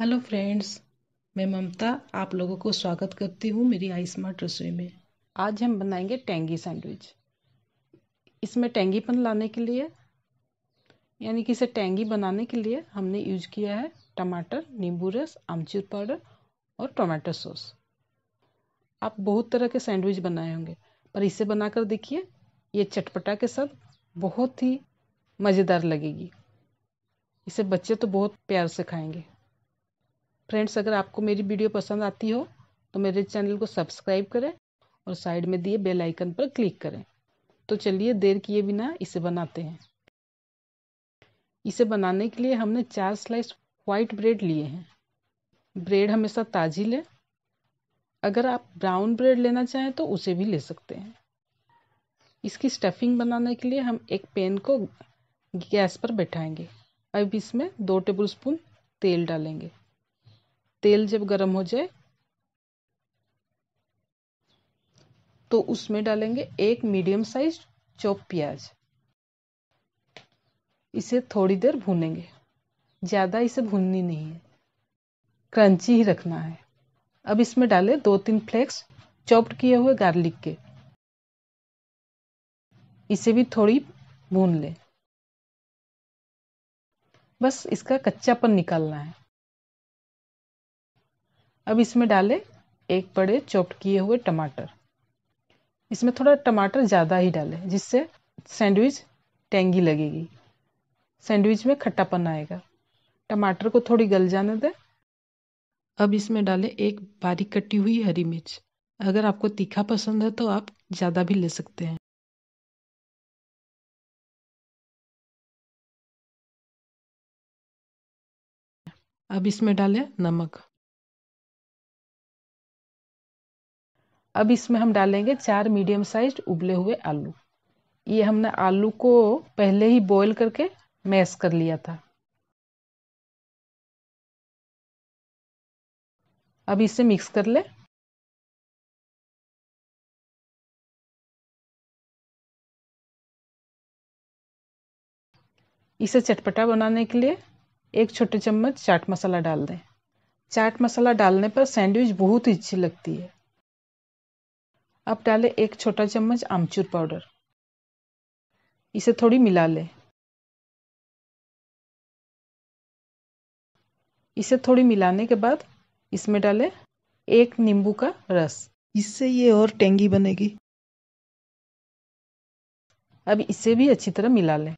hello friends मैं ममता आप लोगों को स्वागत करती हूँ मेरी आई स्मार्ट रसोई में आज हम बनाएंगे टेंगी सैंडविच इसमें टेंगीपन लाने के लिए यानी कि इसे टेंगी बनाने के लिए हमने यूज किया है टमाटर नींबू रस आमचूर पाउडर और टोमेटो सॉस आप बहुत तरह के सैंडविच बनाए होंगे पर इसे बनाकर देखिए ये चटपटा के साथ बहुत ही मज़ेदार लगेगी इसे बच्चे तो बहुत प्यार से खाएंगे फ्रेंड्स अगर आपको मेरी वीडियो पसंद आती हो तो मेरे चैनल को सब्सक्राइब करें और साइड में दिए बेल आइकन पर क्लिक करें तो चलिए देर किए बिना इसे बनाते हैं इसे बनाने के लिए हमने चार स्लाइस वाइट ब्रेड लिए हैं ब्रेड हमेशा ताज़ी लें अगर आप ब्राउन ब्रेड लेना चाहें तो उसे भी ले सकते हैं इसकी स्टफिंग बनाने के लिए हम एक पेन को गैस पर बैठाएंगे अब इसमें दो टेबलस्पून तेल डालेंगे तेल जब गर्म हो जाए तो उसमें डालेंगे एक मीडियम साइज चॉप प्याज इसे थोड़ी देर भूनेंगे ज़्यादा इसे भूननी नहीं है क्रंची ही रखना है अब इसमें डाले दो तीन फ्लेक्स चॉप्ड किए हुए गार्लिक के इसे भी थोड़ी भून लें बस इसका कच्चापन निकालना है अब इसमें डालें एक बड़े चॉप्ड किए हुए टमाटर इसमें थोड़ा टमाटर ज़्यादा ही डालें जिससे सैंडविच टेंगी लगेगी सैंडविच में खट्टापन आएगा टमाटर को थोड़ी गल जाने दें अब इसमें डालें एक बारीक कटी हुई हरी मिर्च अगर आपको तीखा पसंद है तो आप ज़्यादा भी ले सकते हैं अब इसमें डालें नमक अब इसमें हम डालेंगे चार मीडियम साइज उबले हुए आलू ये हमने आलू को पहले ही बॉईल करके मैश कर लिया था अब इसे मिक्स कर ले इसे चटपटा बनाने के लिए एक छोटे चम्मच चाट मसाला डाल दें चाट मसाला डालने पर सैंडविच बहुत ही अच्छी लगती है अब डालें एक छोटा चम्मच आमचूर पाउडर इसे थोड़ी मिला लें इसे थोड़ी मिलाने के बाद इसमें डालें एक नींबू का रस इससे ये और टेंगी बनेगी अब इसे भी अच्छी तरह मिला लें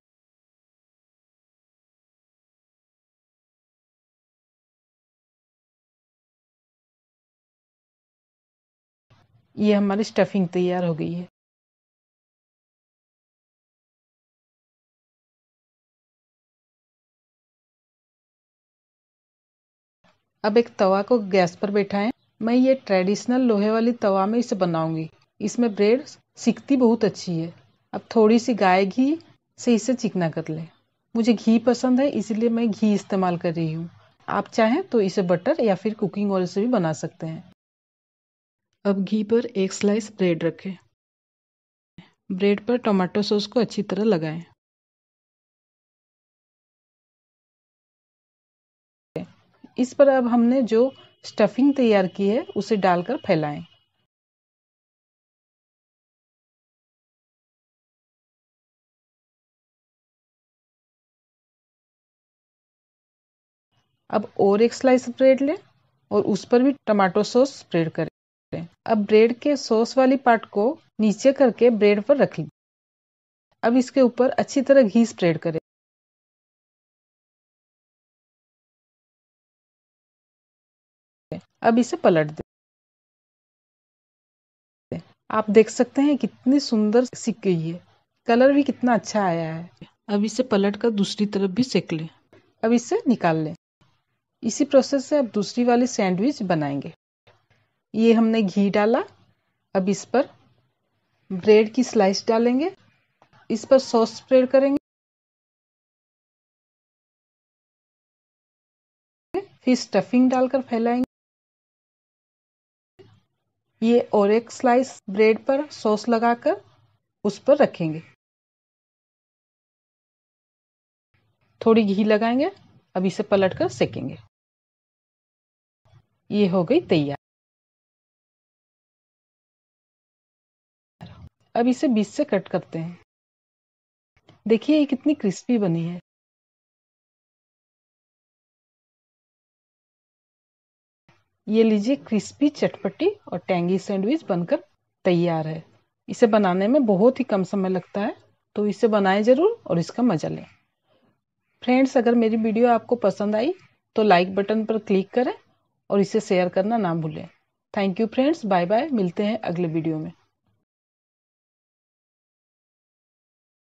ये हमारी स्टफिंग तैयार हो गई है अब एक तवा को गैस पर बैठाएं मैं ये ट्रेडिशनल लोहे वाली तवा में इसे बनाऊंगी इसमें ब्रेड सिकती बहुत अच्छी है अब थोड़ी सी गाय घी से इसे चिकना कर लें मुझे घी पसंद है इसलिए मैं घी इस्तेमाल कर रही हूँ आप चाहें तो इसे बटर या फिर कुकिंग ऑयल से भी बना सकते हैं अब घी पर एक स्लाइस ब्रेड रखें ब्रेड पर टोमेटो सॉस को अच्छी तरह लगाएं इस पर अब हमने जो स्टफिंग तैयार की है उसे डालकर फैलाएं अब और एक स्लाइस ब्रेड लें और उस पर भी टमाटो सॉस स्प्रेड करें लें अब ब्रेड के सॉस वाली पार्ट को नीचे करके ब्रेड पर रख लें अब इसके ऊपर अच्छी तरह घी स्प्रेड करें अब इसे पलट दें आप देख सकते हैं कितनी सुंदर सिक गई है कलर भी कितना अच्छा आया है अब इसे पलट कर दूसरी तरफ भी सेक लें अब इसे निकाल लें इसी प्रोसेस से आप दूसरी वाली सैंडविच बनाएंगे ये हमने घी डाला अब इस पर ब्रेड की स्लाइस डालेंगे इस पर सॉस स्प्रेड करेंगे फिर स्टफिंग डालकर फैलाएंगे ये और एक स्लाइस ब्रेड पर सॉस लगाकर उस पर रखेंगे थोड़ी घी लगाएंगे अब इसे पलटकर सेकेंगे ये हो गई तैयार अब इसे बीच से कट करते हैं देखिए ये कितनी क्रिस्पी बनी है ये लीजिए क्रिस्पी चटपटी और टैंगी सैंडविच बनकर तैयार है इसे बनाने में बहुत ही कम समय लगता है तो इसे बनाएं ज़रूर और इसका मज़ा लें फ्रेंड्स अगर मेरी वीडियो आपको पसंद आई तो लाइक बटन पर क्लिक करें और इसे शेयर करना ना भूलें thank you friends bye bye मिलते हैं अगले वीडियो में